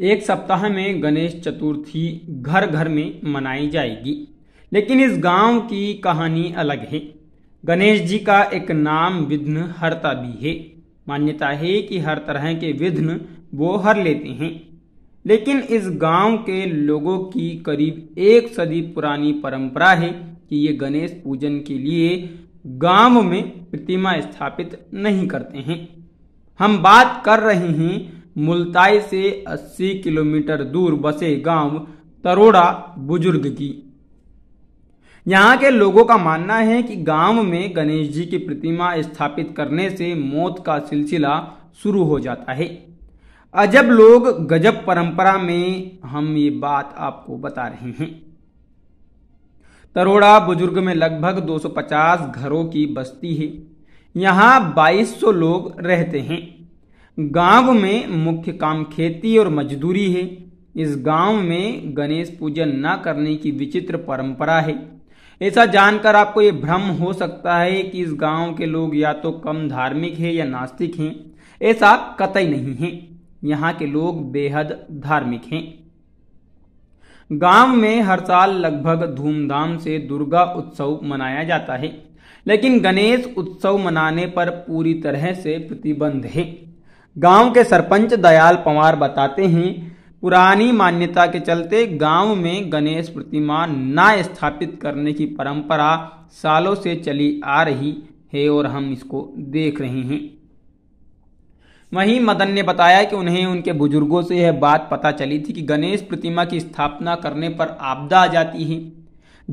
एक सप्ताह में गणेश चतुर्थी घर घर में मनाई जाएगी लेकिन इस गांव की कहानी अलग है गणेश जी का एक नाम विघ्न हरता भी है मान्यता है कि हर तरह के विघ्न वो हर लेते हैं लेकिन इस गांव के लोगों की करीब एक सदी पुरानी परंपरा है कि ये गणेश पूजन के लिए गांव में प्रतिमा स्थापित नहीं करते हैं हम बात कर रहे हैं मुलताई से 80 किलोमीटर दूर बसे गांव तरोड़ा बुजुर्ग की यहाँ के लोगों का मानना है कि गांव में गणेश जी की प्रतिमा स्थापित करने से मौत का सिलसिला शुरू हो जाता है अजब लोग गजब परंपरा में हम ये बात आपको बता रहे हैं तरोड़ा बुजुर्ग में लगभग 250 घरों की बस्ती है यहाँ 2200 लोग रहते हैं गांव में मुख्य काम खेती और मजदूरी है इस गांव में गणेश पूजन न करने की विचित्र परंपरा है ऐसा जानकर आपको ये भ्रम हो सकता है कि इस गांव के लोग या तो कम धार्मिक है या नास्तिक हैं ऐसा कतई नहीं है यहाँ के लोग बेहद धार्मिक हैं गांव में हर साल लगभग धूमधाम से दुर्गा उत्सव मनाया जाता है लेकिन गणेश उत्सव मनाने पर पूरी तरह से प्रतिबंध है गांव के सरपंच दयाल पंवार बताते हैं पुरानी मान्यता के चलते गांव में गणेश प्रतिमा न स्थापित करने की परंपरा सालों से चली आ रही है और हम इसको देख रहे हैं वहीं मदन ने बताया कि उन्हें उनके बुजुर्गों से यह बात पता चली थी कि गणेश प्रतिमा की स्थापना करने पर आपदा आ जाती है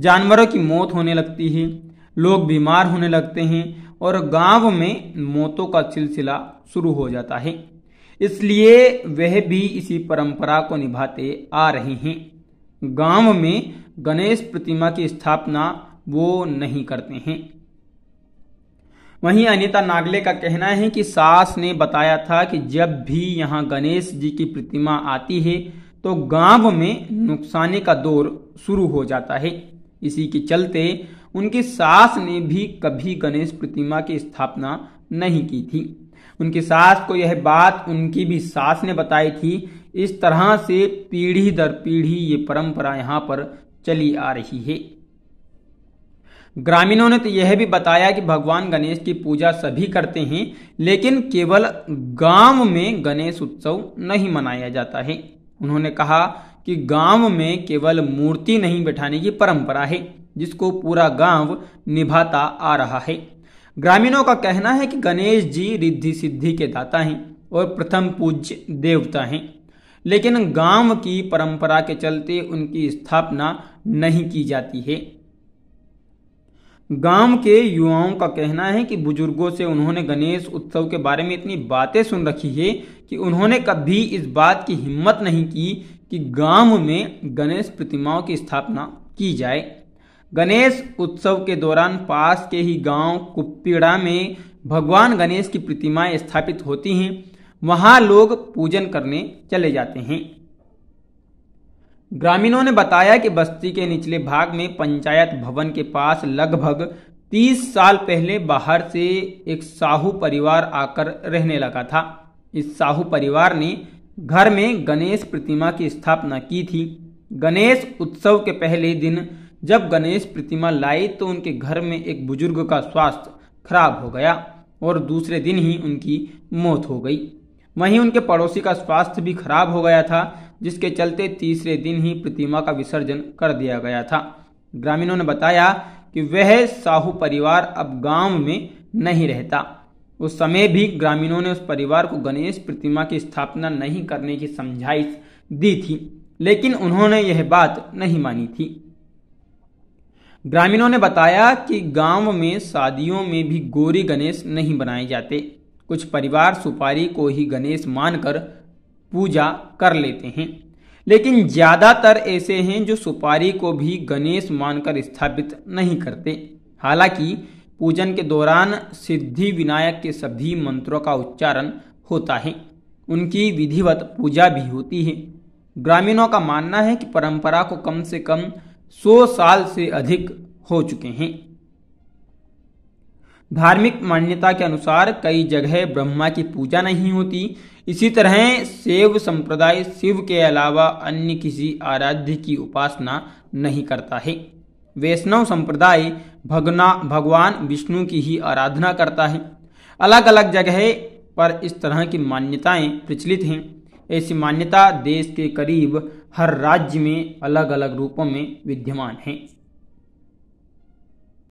जानवरों की मौत होने लगती है लोग बीमार होने लगते हैं और गांव में मौतों का सिलसिला शुरू हो जाता है इसलिए वह भी इसी परंपरा को निभाते आ रहे हैं गांव में गणेश प्रतिमा की स्थापना वो नहीं करते हैं वहीं अनिता नागले का कहना है कि सास ने बताया था कि जब भी यहाँ गणेश जी की प्रतिमा आती है तो गांव में नुकसानी का दौर शुरू हो जाता है इसी के चलते उनके सास ने भी कभी गणेश प्रतिमा की स्थापना नहीं की थी उनके सास को यह बात उनकी भी सास ने बताई थी इस तरह से पीढ़ी दर पीढ़ी ये परंपरा यहां पर चली आ रही है ग्रामीणों ने तो यह भी बताया कि भगवान गणेश की पूजा सभी करते हैं लेकिन केवल गांव में गणेश उत्सव नहीं मनाया जाता है उन्होंने कहा कि गांव में केवल मूर्ति नहीं बैठाने की परंपरा है जिसको पूरा गांव निभाता आ रहा है ग्रामीणों का कहना है कि गणेश जी रिद्धि सिद्धि के दाता हैं और प्रथम पूज्य देवता हैं लेकिन गांव की परंपरा के चलते उनकी स्थापना नहीं की जाती है गांव के युवाओं का कहना है कि बुजुर्गों से उन्होंने गणेश उत्सव के बारे में इतनी बातें सुन रखी है कि उन्होंने कभी इस बात की हिम्मत नहीं की कि गांव में गणेश प्रतिमाओं की स्थापना की जाए गणेश उत्सव के दौरान पास के ही गांव कुप्पीड़ा में भगवान गणेश की प्रतिमाएं स्थापित होती हैं वहां लोग पूजन करने चले जाते हैं ग्रामीणों ने बताया कि बस्ती के निचले भाग में पंचायत भवन के पास लगभग 30 साल पहले बाहर से एक साहू परिवार आकर रहने लगा था इस साहू परिवार ने घर में गणेश प्रतिमा की स्थापना की थी गणेश उत्सव के पहले दिन जब गणेश प्रतिमा लाई तो उनके घर में एक बुजुर्ग का स्वास्थ्य खराब हो गया और दूसरे दिन ही उनकी मौत हो गई वहीं उनके पड़ोसी का स्वास्थ्य भी खराब हो गया था जिसके चलते तीसरे दिन ही प्रतिमा का विसर्जन कर दिया गया था ग्रामीणों ने बताया कि वह साहू परिवार अब गांव में नहीं रहता उस समय भी ग्रामीणों ने उस परिवार को गणेश प्रतिमा की स्थापना नहीं करने की समझाइश दी थी लेकिन उन्होंने यह बात नहीं मानी थी ग्रामीणों ने बताया कि गांव में शादियों में भी गोरी गणेश नहीं बनाए जाते कुछ परिवार सुपारी को ही गणेश मानकर पूजा कर लेते हैं लेकिन ज़्यादातर ऐसे हैं जो सुपारी को भी गणेश मानकर स्थापित नहीं करते हालांकि पूजन के दौरान सिद्धि विनायक के सभी मंत्रों का उच्चारण होता है उनकी विधिवत पूजा भी होती है ग्रामीणों का मानना है कि परंपरा को कम से कम 100 साल से अधिक हो चुके हैं धार्मिक मान्यता के अनुसार कई जगह ब्रह्मा की पूजा नहीं होती इसी तरह शैव संप्रदाय शिव के अलावा अन्य किसी आराध्य की उपासना नहीं करता है वैष्णव संप्रदाय भगना भगवान विष्णु की ही आराधना करता है अलग अलग जगह पर इस तरह की मान्यताएं प्रचलित हैं ऐसी मान्यता देश के करीब हर राज्य में अलग अलग रूपों में विद्यमान है